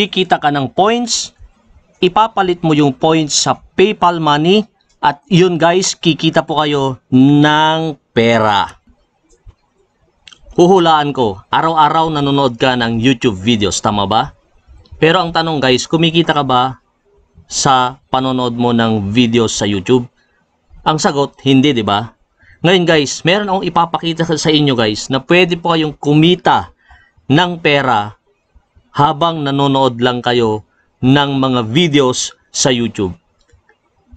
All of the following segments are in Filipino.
kikita ka ng points, ipapalit mo yung points sa PayPal money at yun guys, kikita po kayo ng pera. Huhulaan ko, araw-araw nanonood ka ng YouTube videos, tama ba? Pero ang tanong guys, kumikita ka ba sa panonood mo ng videos sa YouTube? Ang sagot, hindi, 'di ba? Ngayon guys, meron akong ipapakita sa inyo guys na pwede po kayong kumita ng pera habang nanonood lang kayo ng mga videos sa YouTube.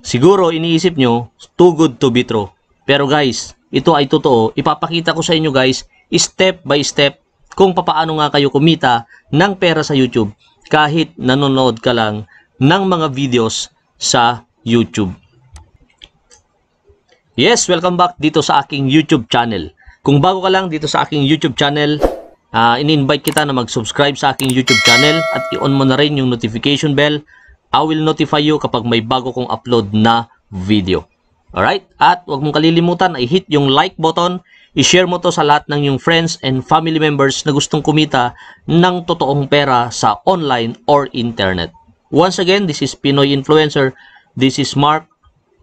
Siguro iniisip nyo, too good to be true. Pero guys, ito ay totoo. Ipapakita ko sa inyo guys, step by step, kung papaano nga kayo kumita ng pera sa YouTube kahit nanonood ka lang ng mga videos sa YouTube. Yes, welcome back dito sa aking YouTube channel. Kung bago ka lang dito sa aking YouTube channel, uh, ah, in-invite kita na mag-subscribe sa aking YouTube channel at i-on mo na rin yung notification bell. I will notify you kapag may bago kong upload na video. Alright? At huwag mong kalilimutan, i-hit yung like button, i-share mo to sa lahat ng yung friends and family members na gustong kumita ng totoong pera sa online or internet. Once again, this is Pinoy Influencer. This is Mark.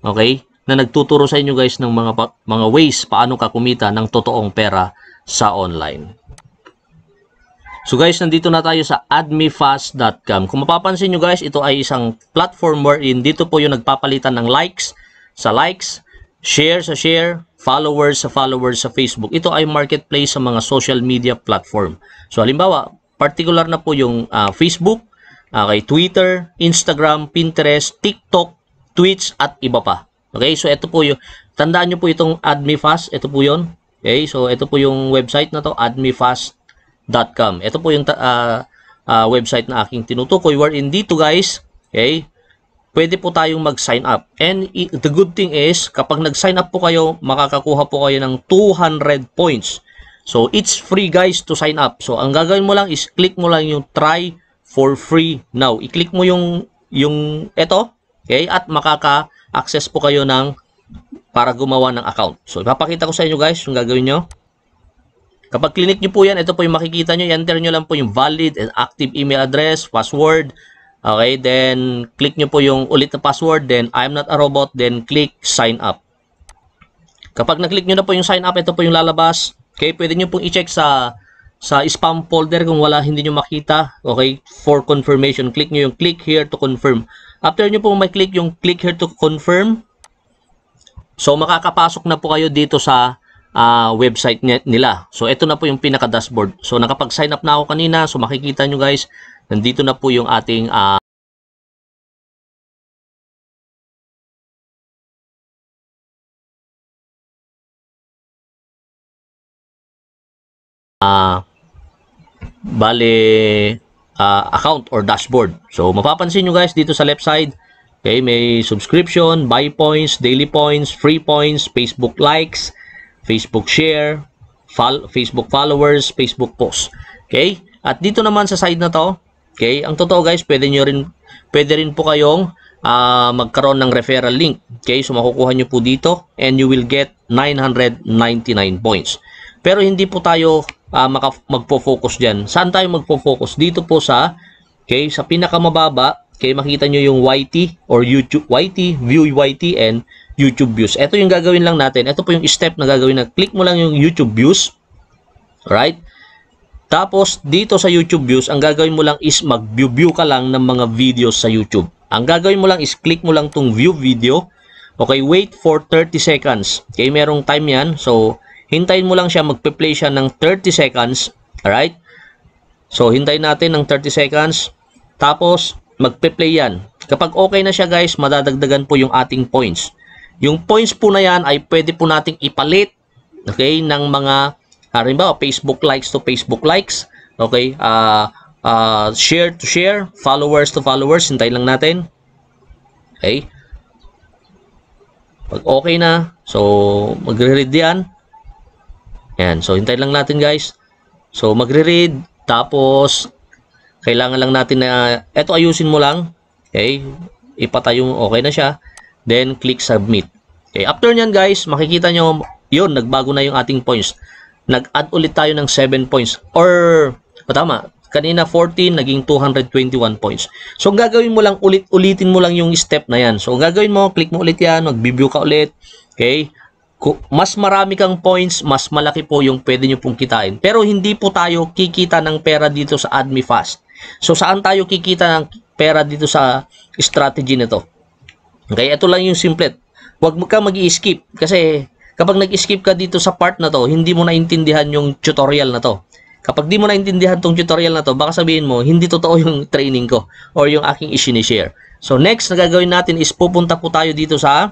Okay? Na nagtuturo sa inyo guys ng mga, mga ways paano ka kumita ng totoong pera sa online. So guys, nandito na tayo sa admifast.com. Kung mapapansin nyo guys, ito ay isang platform wherein dito po yung nagpapalitan ng likes sa likes, share sa share, followers sa followers sa Facebook. Ito ay marketplace sa mga social media platform. So halimbawa, particular na po yung uh, Facebook, okay, ah, Twitter, Instagram, Pinterest, TikTok, Twitch at iba pa. Okay, so ito po yung, tandaan nyo po itong AdmiFast, ito po yon Okay, so ito po yung website na to, admifast.com www.ecommerce.com. Ito po yung uh, uh, website na aking tinutukoy We're in dito guys, okay, pwede po tayong mag-sign up. And the good thing is, kapag nag-sign up po kayo, makakakuha po kayo ng 200 points. So, it's free guys to sign up. So, ang gagawin mo lang is click mo lang yung try for free now. I-click mo yung, yung ito, okay, at makaka-access po kayo ng para gumawa ng account. So, ipapakita ko sa inyo guys yung gagawin nyo. Kapag clinic nyo po yan, ito po yung makikita nyo. I-enter nyo lang po yung valid and active email address, password. Okay, then click nyo po yung ulit na password. Then I'm not a robot. Then click sign up. Kapag na-click nyo na po yung sign up, ito po yung lalabas. Okay, pwede nyo pong i-check sa sa spam folder kung wala hindi nyo makita. Okay, for confirmation, click nyo yung click here to confirm. After nyo po may click yung click here to confirm, so makakapasok na po kayo dito sa uh, website nila. So ito na po yung pinaka dashboard. So nakapag-sign up na ako kanina. So makikita nyo guys, nandito na po yung ating uh, uh, bale uh, account or dashboard. So mapapansin nyo guys dito sa left side, okay, may subscription, buy points, daily points, free points, Facebook likes, Facebook share, fol Facebook followers, Facebook post. Okay? At dito naman sa side na to, okay, ang totoo guys, pwede niyo rin, pwede rin po kayong uh, magkaroon ng referral link. Okay? So makukuha niyo po dito and you will get 999 points. Pero hindi po tayo uh, magpo-focus diyan. Saan tayo magpo-focus? Dito po sa okay, sa pinakamababa, okay, makita niyo yung YT or YouTube YT, view YT and YouTube views. Ito yung gagawin lang natin. Ito po yung step na gagawin na click mo lang yung YouTube views. Right? Tapos, dito sa YouTube views, ang gagawin mo lang is mag-view -view ka lang ng mga videos sa YouTube. Ang gagawin mo lang is click mo lang tong view video. Okay, wait for 30 seconds. Okay, merong time yan. So, hintayin mo lang siya. Magpe-play siya ng 30 seconds. Alright? So, hintayin natin ng 30 seconds. Tapos, magpe-play yan. Kapag okay na siya guys, madadagdagan po yung ating points. Yung points po na yan ay pwede po nating ipalit okay, ng mga halimbawa Facebook likes to Facebook likes, okay, uh, uh, share to share, followers to followers, hintay lang natin. Okay. Pag okay na, so magre-read yan. Ayan, so hintay lang natin guys. So magre-read, tapos kailangan lang natin na, eto ayusin mo lang. Okay, ipatay yung okay na siya. Then, click submit. Okay, after nyan guys, makikita nyo, yun, nagbago na yung ating points. Nag-add ulit tayo ng 7 points. Or, o tama, kanina 14, naging 221 points. So, gagawin mo lang, ulit, ulitin mo lang yung step na yan. So, gagawin mo, click mo ulit yan, mag-view ka ulit. Okay? mas marami kang points, mas malaki po yung pwede nyo pong kitain. Pero hindi po tayo kikita ng pera dito sa AdmiFast. So saan tayo kikita ng pera dito sa strategy na to? Okay, ito lang yung simplet. Huwag mo ka mag-skip kasi kapag nag-skip ka dito sa part na to, hindi mo naintindihan yung tutorial na to. Kapag di mo naintindihan tong tutorial na to, baka sabihin mo, hindi totoo yung training ko or yung aking isinishare. So next na gagawin natin is pupunta po tayo dito sa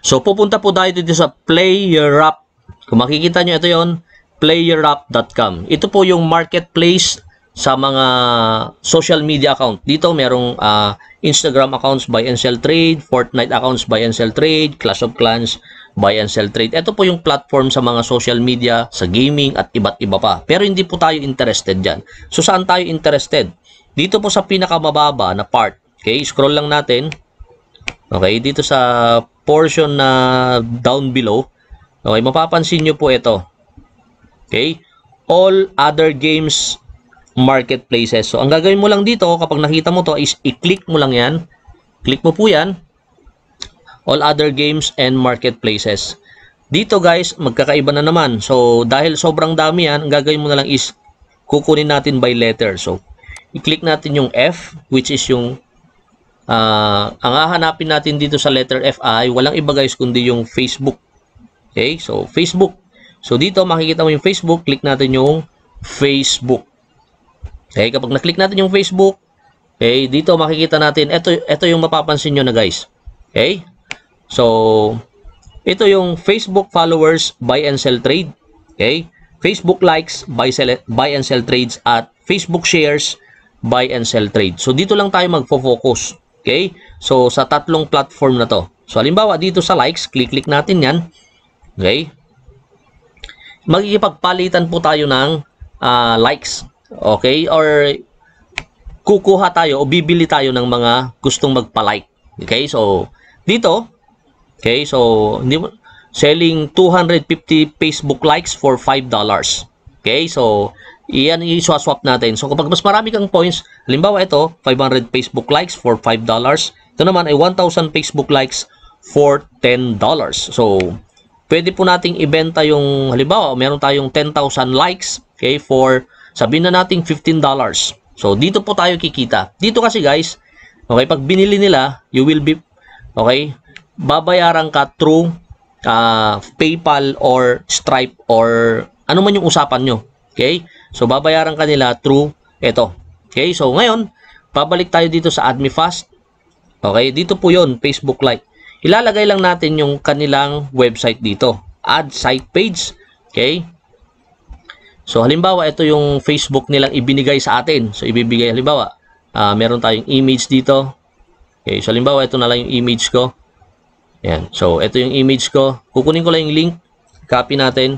So pupunta po tayo dito sa playerup. Kung makikita nyo, ito yon playerup.com. Ito po yung marketplace sa mga social media account. Dito merong uh, Instagram accounts by and sell trade, Fortnite accounts by and sell trade, Clash of Clans buy and sell trade. Ito po yung platform sa mga social media, sa gaming at iba't iba pa. Pero hindi po tayo interested dyan. So saan tayo interested? Dito po sa pinakamababa na part. Okay, scroll lang natin. Okay, dito sa portion na down below. Okay, mapapansin nyo po ito. Okay, all other games marketplaces. So, ang gagawin mo lang dito, kapag nakita mo to is i-click mo lang yan. Click mo po yan. All other games and marketplaces. Dito guys, magkakaiba na naman. So, dahil sobrang dami yan, ang gagawin mo na lang is kukunin natin by letter. So, i-click natin yung F, which is yung uh, ang hahanapin natin dito sa letter F ay walang iba guys kundi yung Facebook. Okay? So, Facebook. So, dito makikita mo yung Facebook. Click natin yung Facebook. Okay, kapag na-click natin yung Facebook, okay, dito makikita natin, ito, ito yung mapapansin nyo na guys. Okay? So, ito yung Facebook followers buy and sell trade. Okay? Facebook likes buy, sell, buy and sell trades at Facebook shares buy and sell trade. So, dito lang tayo magfo-focus. Okay? So, sa tatlong platform na to. So, halimbawa, dito sa likes, click-click natin yan. Okay? Magkikipagpalitan po tayo ng uh, likes. Okay? Or kukuha tayo o bibili tayo ng mga gustong magpa-like. Okay? So, dito, okay? So, selling 250 Facebook likes for $5. Okay? So, iyan i-swap natin. So, kapag mas marami kang points, halimbawa ito, 500 Facebook likes for $5. Ito naman ay 1,000 Facebook likes for $10. So, pwede po nating ibenta yung, halimbawa, meron tayong 10,000 likes, okay, for Sabihin na nating $15. So, dito po tayo kikita. Dito kasi guys, okay, pag binili nila, you will be, okay, babayaran ka through uh, PayPal or Stripe or ano man yung usapan nyo. Okay? So, babayaran ka nila through ito. Okay? So, ngayon, pabalik tayo dito sa AdmiFast. Okay? Dito po yon Facebook Lite. Ilalagay lang natin yung kanilang website dito. Ad site page. Okay? So halimbawa ito yung Facebook nilang ibinigay sa atin. So ibibigay halimbawa, uh, meron tayong image dito. Okay, so halimbawa ito na lang yung image ko. Ayan. So ito yung image ko. Kukunin ko lang yung link, copy natin.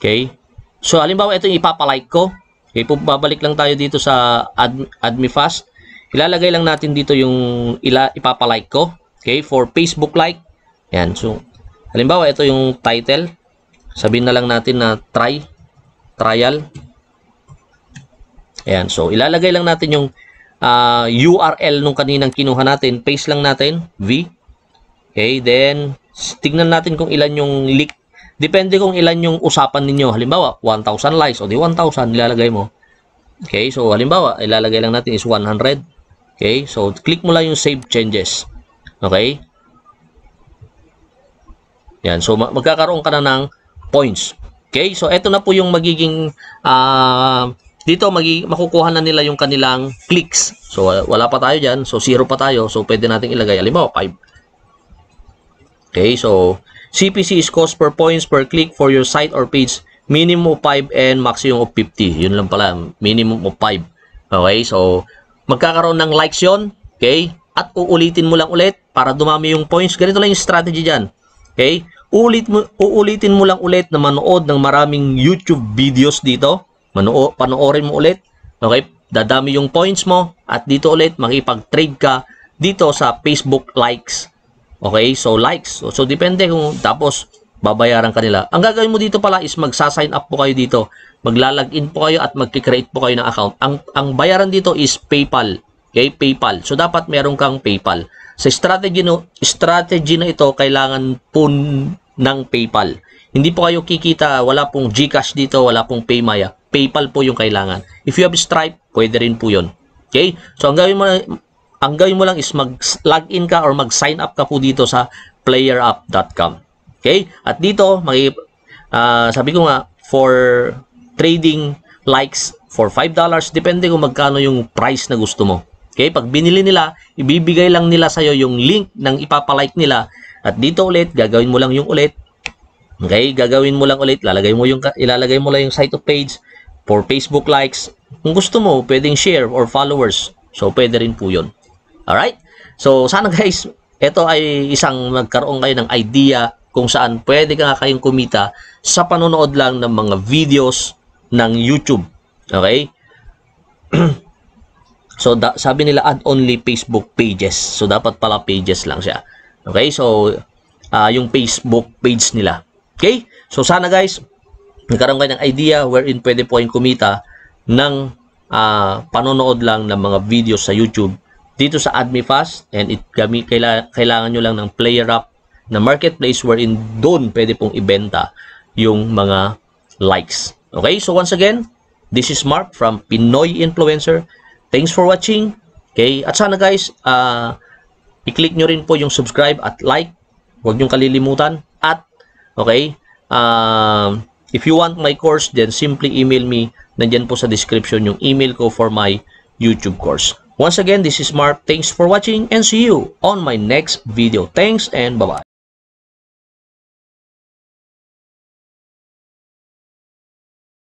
Okay? So halimbawa ito yung ipapalike ko. Okay, babalik lang tayo dito sa Ad AdmiFast. Ilalagay lang natin dito yung ila ipapalike ko. Okay, for Facebook like. Ayan. So halimbawa ito yung title. Sabihin na lang natin na try trial. Ayan, so ilalagay lang natin yung uh, ah, URL nung kaninang kinuha natin. Paste lang natin, V. Okay, then tignan natin kung ilan yung leak. Depende kung ilan yung usapan ninyo. Halimbawa, 1,000 likes o di 1,000 ilalagay mo. Okay, so halimbawa, ilalagay lang natin is 100. Okay, so click mo lang yung save changes. Okay? Yan, so magkakaroon ka na ng points. Okay, so ito na po yung magiging uh, dito magiging, makukuha na nila yung kanilang clicks. So wala pa tayo diyan, so zero pa tayo. So pwede nating ilagay halimbawa 5. Okay, so CPC is cost per points per click for your site or page. Minimum of 5 and maximum of 50. Yun lang pala, minimum of 5. Okay, so magkakaroon ng likes yon, okay? At uulitin mo lang ulit para dumami yung points. Ganito lang yung strategy diyan. Okay? ulit mo, uulitin mo lang ulit na manood ng maraming YouTube videos dito. Manoo, panoorin mo ulit. Okay? Dadami yung points mo at dito ulit makipag-trade ka dito sa Facebook likes. Okay? So likes. So, so depende kung tapos babayaran kanila. Ang gagawin mo dito pala is magsa-sign up po kayo dito. Magla-login po kayo at magki-create po kayo ng account. Ang ang bayaran dito is PayPal. Okay? PayPal. So dapat meron kang PayPal. Sa strategy no, strategy na ito kailangan pun ng PayPal. Hindi po kayo kikita, wala pong GCash dito, wala pong PayMaya. PayPal po yung kailangan. If you have Stripe, pwede rin po yun. Okay? So, ang gawin mo, ang gawin mo lang is mag-login ka or mag-sign up ka po dito sa playerapp.com. Okay? At dito, maki, uh, ah, sabi ko nga, for trading likes for $5, depende kung magkano yung price na gusto mo. Okay, pag binili nila, ibibigay lang nila sa'yo yung link ng ipapalike nila at dito ulit, gagawin mo lang yung ulit. Okay, gagawin mo lang ulit, lalagay mo yung ilalagay mo lang yung site of page for Facebook likes. Kung gusto mo, pwedeng share or followers. So pwede rin po 'yon. All right? So sana guys, ito ay isang magkaroon kayo ng idea kung saan pwede ka kayong kumita sa panonood lang ng mga videos ng YouTube. Okay? so da, sabi nila add only Facebook pages. So dapat pala pages lang siya. Okay, so uh, yung Facebook page nila. Okay, so sana guys, nagkaroon kayo ng idea wherein pwede po kayong kumita ng uh, panonood lang ng mga videos sa YouTube dito sa AdmiFast and it, kami, kailangan nyo lang ng player up na marketplace wherein doon pwede pong ibenta yung mga likes. Okay, so once again, this is Mark from Pinoy Influencer. Thanks for watching. Okay, at sana guys, ah, uh, I-click nyo rin po yung subscribe at like. Huwag nyong kalilimutan. At, okay, uh, if you want my course, then simply email me. Nandyan po sa description yung email ko for my YouTube course. Once again, this is Mark. Thanks for watching and see you on my next video. Thanks and bye-bye.